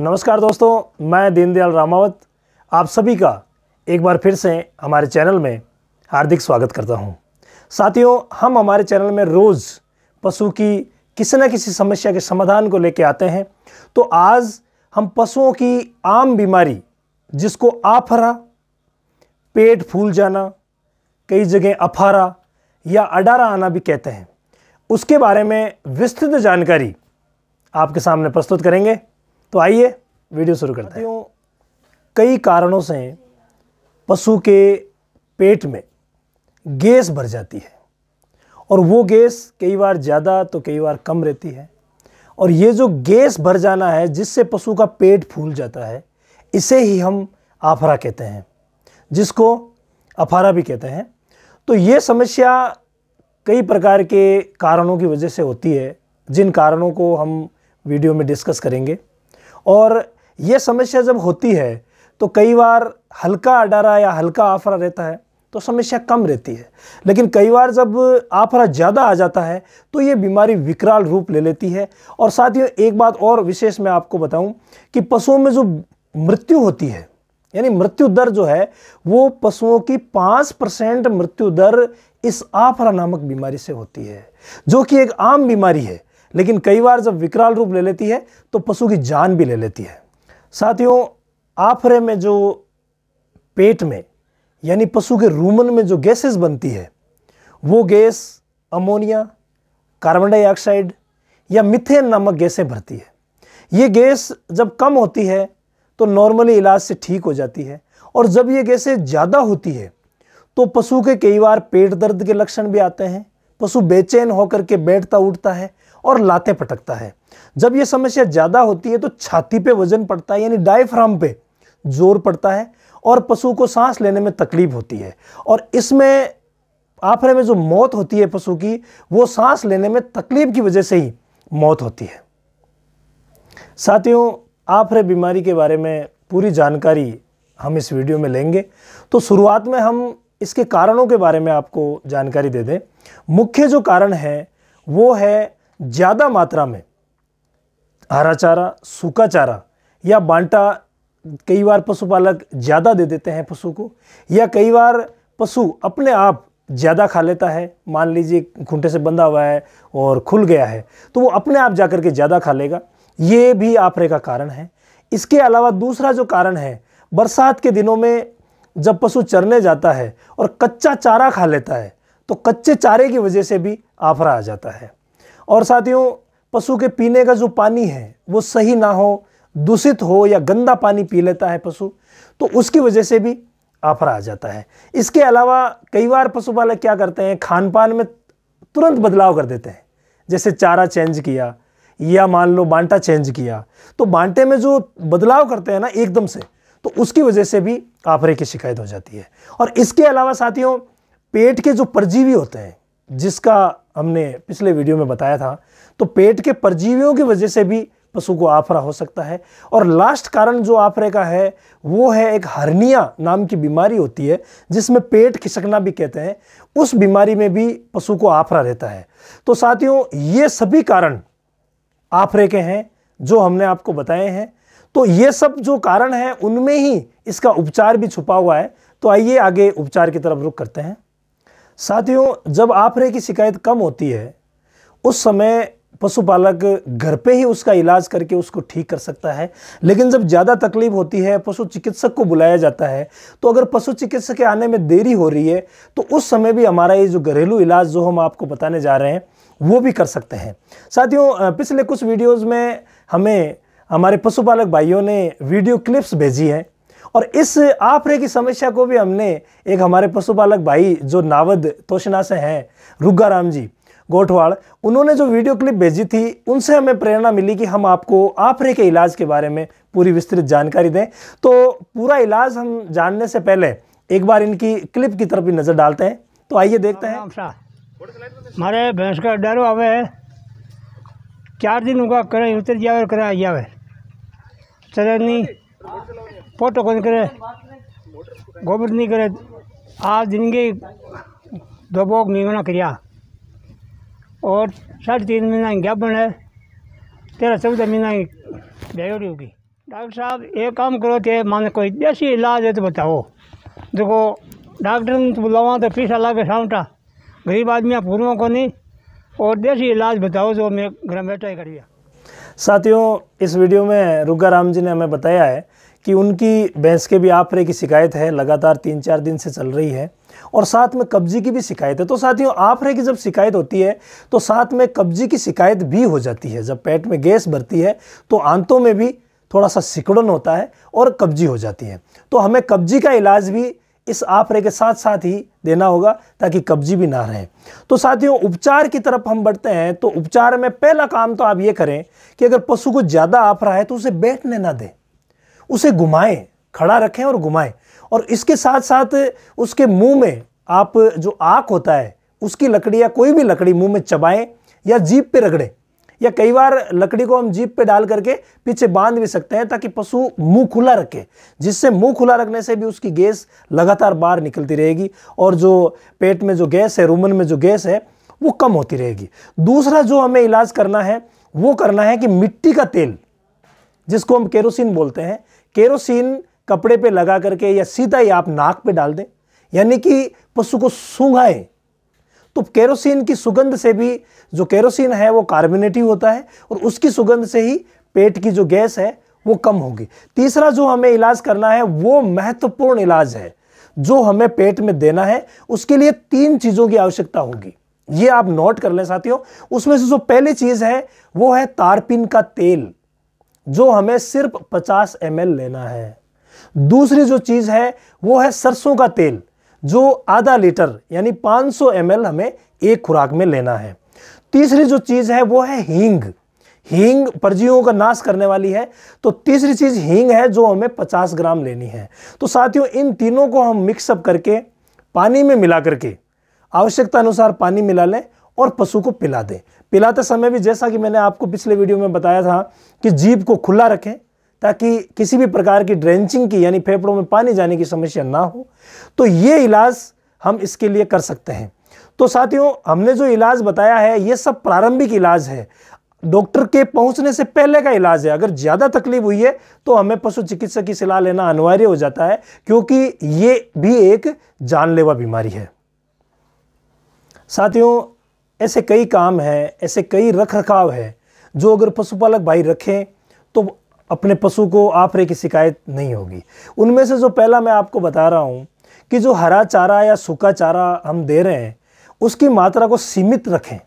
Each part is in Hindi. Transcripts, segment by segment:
नमस्कार दोस्तों मैं दीनदयाल रामावत आप सभी का एक बार फिर से हमारे चैनल में हार्दिक स्वागत करता हूं। साथियों हम हमारे चैनल में रोज़ पशु की किसी न किसी समस्या के समाधान को लेकर आते हैं तो आज हम पशुओं की आम बीमारी जिसको आफरा पेट फूल जाना कई जगह अफारा या अडारा आना भी कहते हैं उसके बारे में विस्तृत जानकारी आपके सामने प्रस्तुत करेंगे तो आइए वीडियो शुरू करते हैं कई कारणों से पशु के पेट में गैस भर जाती है और वो गैस कई बार ज़्यादा तो कई बार कम रहती है और ये जो गैस भर जाना है जिससे पशु का पेट फूल जाता है इसे ही हम आफरा कहते हैं जिसको अफारा भी कहते हैं तो ये समस्या कई प्रकार के कारणों की वजह से होती है जिन कारणों को हम वीडियो में डिस्कस करेंगे और ये समस्या जब होती है तो कई बार हल्का अडारा या हल्का आफरा रहता है तो समस्या कम रहती है लेकिन कई बार जब आफरा ज़्यादा आ जाता है तो ये बीमारी विकराल रूप ले लेती है और साथ ही एक बात और विशेष मैं आपको बताऊं कि पशुओं में जो मृत्यु होती है यानी मृत्यु दर जो है वो पशुओं की पाँच परसेंट मृत्यु दर इस आफरा नामक बीमारी से होती है जो कि एक आम बीमारी है लेकिन कई बार जब विकराल रूप ले लेती है तो पशु की जान भी ले लेती है साथियों आफरे में जो पेट में यानी पशु के रूमन में जो गैसेस बनती है वो गैस अमोनिया कार्बन डाइऑक्साइड या मिथेन नामक गैसें भरती है ये गैस जब कम होती है तो नॉर्मली इलाज से ठीक हो जाती है और जब ये गैसें ज़्यादा होती है तो पशु के कई बार पेट दर्द के लक्षण भी आते हैं पशु बेचैन होकर के बैठता उठता है और लाते पटकता है जब यह समस्या ज़्यादा होती है तो छाती पे वजन पड़ता है यानी डायफ्राम पे जोर पड़ता है और पशु को सांस लेने में तकलीफ होती है और इसमें आफरे में जो मौत होती है पशु की वो सांस लेने में तकलीफ की वजह से ही मौत होती है साथियों आफरे बीमारी के बारे में पूरी जानकारी हम इस वीडियो में लेंगे तो शुरुआत में हम इसके कारणों के बारे में आपको जानकारी दे दें मुख्य जो कारण है वो है ज़्यादा मात्रा में हरा चारा सूखा चारा या बांटा कई बार पशुपालक ज़्यादा दे देते हैं पशु को या कई बार पशु अपने आप ज़्यादा खा लेता है मान लीजिए खूंटे से बंधा हुआ है और खुल गया है तो वो अपने आप जा के ज़्यादा खा लेगा ये भी आपरे का कारण है इसके अलावा दूसरा जो कारण है बरसात के दिनों में जब पशु चरने जाता है और कच्चा चारा खा लेता है तो कच्चे चारे की वजह से भी आफरा आ जाता है और साथियों पशु के पीने का जो पानी है वो सही ना हो दूषित हो या गंदा पानी पी लेता है पशु तो उसकी वजह से भी आफरा आ जाता है इसके अलावा कई बार पशुपालक क्या करते हैं खान पान में तुरंत बदलाव कर देते हैं जैसे चारा चेंज किया या मान लो बांटा चेंज किया तो बांटे में जो बदलाव करते हैं ना एकदम से तो उसकी वजह से भी आफरे की शिकायत हो जाती है और इसके अलावा साथियों पेट के जो परजीवी होते हैं जिसका हमने पिछले वीडियो में बताया था तो पेट के परजीवियों की वजह से भी पशु को आफरा हो सकता है और लास्ट कारण जो आफरे का है वो है एक हर्निया नाम की बीमारी होती है जिसमें पेट खिसकना भी कहते हैं उस बीमारी में भी पशु को आफरा रहता है तो साथियों ये सभी कारण आफरे के हैं जो हमने आपको बताए हैं तो ये सब जो कारण हैं उनमें ही इसका उपचार भी छुपा हुआ है तो आइए आगे उपचार की तरफ रुख करते हैं साथियों जब आफरे की शिकायत कम होती है उस समय पशुपालक घर पे ही उसका इलाज करके उसको ठीक कर सकता है लेकिन जब ज़्यादा तकलीफ होती है पशु चिकित्सक को बुलाया जाता है तो अगर पशु चिकित्सक के आने में देरी हो रही है तो उस समय भी हमारा ये जो घरेलू इलाज जो हम आपको बताने जा रहे हैं वो भी कर सकते हैं साथियों पिछले कुछ वीडियोज़ में हमें हमारे पशुपालक भाइयों ने वीडियो क्लिप्स भेजी हैं और इस आफरे की समस्या को भी हमने एक हमारे पशुपालक भाई जो नावद तोशना से हैं रुग्गा राम जी गोठवाड़ उन्होंने जो वीडियो क्लिप भेजी थी उनसे हमें प्रेरणा मिली कि हम आपको आफरे के इलाज के बारे में पूरी विस्तृत जानकारी दें तो पूरा इलाज हम जानने से पहले एक बार इनकी क्लिप की तरफ भी नज़र डालते हैं तो आइए देखते हैं हमारे भैंस का डर आवे है चार दिन होगा करें उतर जाए करें आ जाए चले नहीं फोटो कौन करे गोबर नहीं करे आज जिंदगी बोग नहीं होना करिया और साढ़े तीन महीना ज्ञापन है तेरह चौदह महीना बेहड़ी होगी डॉक्टर साहब ये काम करो तो माने कोई देसी इलाज है तो बताओ देखो डॉक्टर ने तो बुलावा तो फीसा लागे सामटा गरीब आदमी आप पूर्वों को नहीं और देसी इलाज बताओ जो मैं घर बैठा ही कर दिया साथियों इस वीडियो में रुगा राम जी ने हमें बताया है कि उनकी भैंस के भी आपरे की शिकायत है लगातार तीन चार दिन से चल रही है और साथ में कब्जी की भी शिकायत है तो साथियों आपरे की जब शिकायत होती है तो साथ में कब्जी की शिकायत भी हो जाती है जब पेट में गैस भरती है तो आंतों में भी थोड़ा सा सिकुड़न होता है और कब्जी हो जाती है तो हमें कब्जी का इलाज भी इस आपरे के साथ साथ ही देना होगा ताकि कब्जी भी ना रहे तो साथियों उपचार की तरफ हम बढ़ते हैं तो उपचार में पहला काम तो आप ये करें कि अगर पशु को ज़्यादा आपरा है तो उसे बैठने ना दें उसे घुमाएं खड़ा रखें और घुमाएं और इसके साथ साथ उसके मुंह में आप जो आँख होता है उसकी लकड़ी या कोई भी लकड़ी मुंह में चबाएं या जीप पे रगड़ें या कई बार लकड़ी को हम जीप पे डाल करके पीछे बांध भी सकते हैं ताकि पशु मुंह खुला रखे जिससे मुंह खुला रखने से भी उसकी गैस लगातार बाहर निकलती रहेगी और जो पेट में जो गैस है रूमन में जो गैस है वो कम होती रहेगी दूसरा जो हमें इलाज करना है वो करना है कि मिट्टी का तेल जिसको हम केरोसिन बोलते हैं केरोसिन कपड़े पे लगा करके या सीधा ही आप नाक पे डाल दें यानी कि पशु को सूंघाएं तो केरोसिन की सुगंध से भी जो केरोसिन है वो कार्बोनेटिव होता है और उसकी सुगंध से ही पेट की जो गैस है वो कम होगी तीसरा जो हमें इलाज करना है वो महत्वपूर्ण इलाज है जो हमें पेट में देना है उसके लिए तीन चीज़ों की आवश्यकता होगी ये आप नोट कर लें साथियों उसमें से जो पहली चीज़ है वो है तारपिन का तेल जो हमें सिर्फ 50 एम लेना है दूसरी जो चीज़ है वो है सरसों का तेल जो आधा लीटर यानी 500 सौ हमें एक खुराक में लेना है तीसरी जो चीज़ है वो है हींग हींग परजीवों का नाश करने वाली है तो तीसरी चीज़ हींग है जो हमें 50 ग्राम लेनी है तो साथियों इन तीनों को हम मिक्सअप करके पानी में मिला करके आवश्यकता अनुसार पानी मिला लें और पशु को पिला दें पिलाते समय भी जैसा कि मैंने आपको पिछले वीडियो में बताया था कि जीप को खुला रखें ताकि किसी भी प्रकार की ड्रेंचिंग की यानी फेफड़ों में पानी जाने की समस्या ना हो तो ये इलाज हम इसके लिए कर सकते हैं तो साथियों हमने जो इलाज बताया है ये सब प्रारंभिक इलाज है डॉक्टर के पहुंचने से पहले का इलाज है अगर ज़्यादा तकलीफ हुई है तो हमें पशु चिकित्सक की सलाह लेना अनिवार्य हो जाता है क्योंकि ये भी एक जानलेवा बीमारी है साथियों ऐसे कई काम हैं ऐसे कई रख रखाव है जो अगर पशुपालक भाई रखें तो अपने पशु को आफरे की शिकायत नहीं होगी उनमें से जो पहला मैं आपको बता रहा हूँ कि जो हरा चारा या सूखा चारा हम दे रहे हैं उसकी मात्रा को सीमित रखें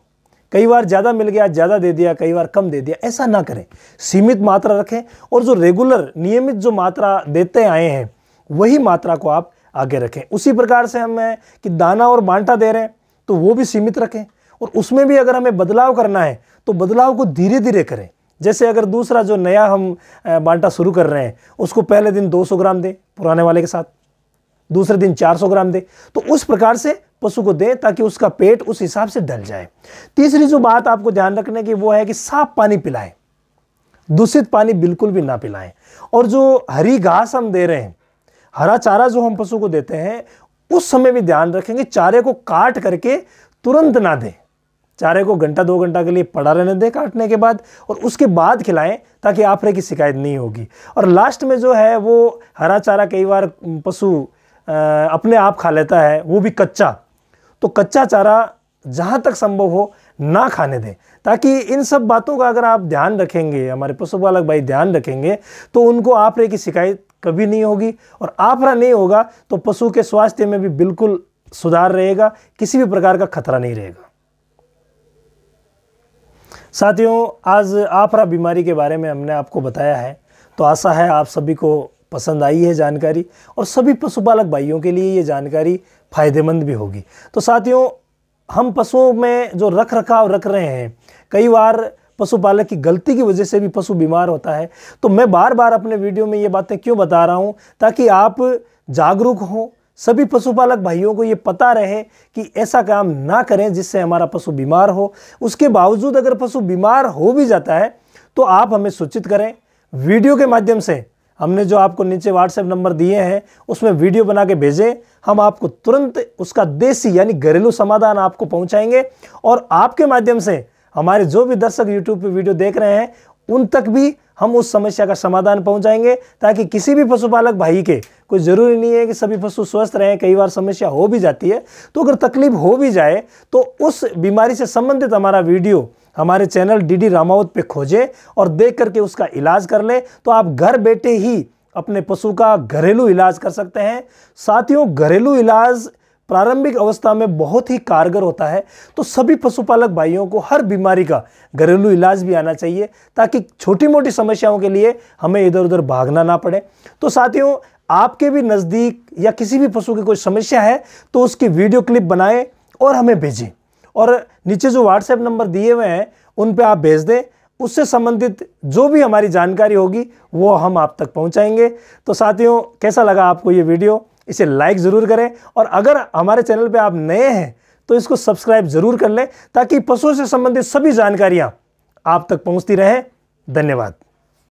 कई बार ज़्यादा मिल गया ज़्यादा दे दिया कई बार कम दे दिया ऐसा ना करें सीमित मात्रा रखें और जो रेगुलर नियमित जो मात्रा देते आए हैं वही मात्रा को आप आगे रखें उसी प्रकार से हमें कि दाना और बांटा दे रहे हैं तो वो भी सीमित रखें और उसमें भी अगर हमें बदलाव करना है तो बदलाव को धीरे धीरे करें जैसे अगर दूसरा जो नया हम बांटा शुरू कर रहे हैं उसको पहले दिन 200 ग्राम दें पुराने वाले के साथ दूसरे दिन 400 ग्राम दें तो उस प्रकार से पशु को दें ताकि उसका पेट उस हिसाब से डल जाए तीसरी जो बात आपको ध्यान रखने की वो है कि साफ पानी पिलाएं दूषित पानी बिल्कुल भी ना पिलाएं और जो हरी घास हम दे रहे हैं हरा चारा जो हम पशु को देते हैं उस समय भी ध्यान रखेंगे चारे को काट करके तुरंत ना दें चारे को घंटा दो घंटा के लिए पड़ा रहने दें काटने के बाद और उसके बाद खिलाएं ताकि आपरे की शिकायत नहीं होगी और लास्ट में जो है वो हरा चारा कई बार पशु अपने आप खा लेता है वो भी कच्चा तो कच्चा चारा जहाँ तक संभव हो ना खाने दें ताकि इन सब बातों का अगर आप ध्यान रखेंगे हमारे पशुपालक भाई ध्यान रखेंगे तो उनको आपरे की शिकायत कभी नहीं होगी और आपरा नहीं होगा तो पशु के स्वास्थ्य में भी बिल्कुल सुधार रहेगा किसी भी प्रकार का खतरा नहीं रहेगा साथियों आज आपरा बीमारी के बारे में हमने आपको बताया है तो आशा है आप सभी को पसंद आई है जानकारी और सभी पशुपालक भाइयों के लिए ये जानकारी फ़ायदेमंद भी होगी तो साथियों हम पशुओं में जो रख रखाव रख रहे हैं कई बार पशुपालक की गलती की वजह से भी पशु बीमार होता है तो मैं बार बार अपने वीडियो में ये बातें क्यों बता रहा हूँ ताकि आप जागरूक हों सभी पशुपालक भाइयों को ये पता रहे कि ऐसा काम ना करें जिससे हमारा पशु बीमार हो उसके बावजूद अगर पशु बीमार हो भी जाता है तो आप हमें सूचित करें वीडियो के माध्यम से हमने जो आपको नीचे व्हाट्सएप नंबर दिए हैं उसमें वीडियो बना के भेजें हम आपको तुरंत उसका देसी यानी घरेलू समाधान आपको पहुंचाएंगे और आपके माध्यम से हमारे जो भी दर्शक यूट्यूब पे वीडियो देख रहे हैं उन तक भी हम उस समस्या का समाधान पहुंचाएंगे ताकि किसी भी पशुपालक भाई के कोई ज़रूरी नहीं है कि सभी पशु स्वस्थ रहें कई बार समस्या हो भी जाती है तो अगर तकलीफ हो भी जाए तो उस बीमारी से संबंधित हमारा वीडियो हमारे चैनल डी डी रामावत पे खोजें और देख करके उसका इलाज कर लें तो आप घर बैठे ही अपने पशु का घरेलू इलाज कर सकते हैं साथियों घरेलू इलाज प्रारंभिक अवस्था में बहुत ही कारगर होता है तो सभी पशुपालक भाइयों को हर बीमारी का घरेलू इलाज भी आना चाहिए ताकि छोटी मोटी समस्याओं के लिए हमें इधर उधर भागना ना पड़े तो साथियों आपके भी नज़दीक या किसी भी पशु की कोई समस्या है तो उसकी वीडियो क्लिप बनाएं और हमें भेजें और नीचे जो व्हाट्सएप नंबर दिए हुए हैं उन पर आप भेज दें उससे संबंधित जो भी हमारी जानकारी होगी वो हम आप तक पहुंचाएंगे तो साथियों कैसा लगा आपको ये वीडियो इसे लाइक ज़रूर करें और अगर हमारे चैनल पे आप नए हैं तो इसको सब्सक्राइब ज़रूर कर लें ताकि पशुओं से संबंधित सभी जानकारियाँ आप तक पहुँचती रहें धन्यवाद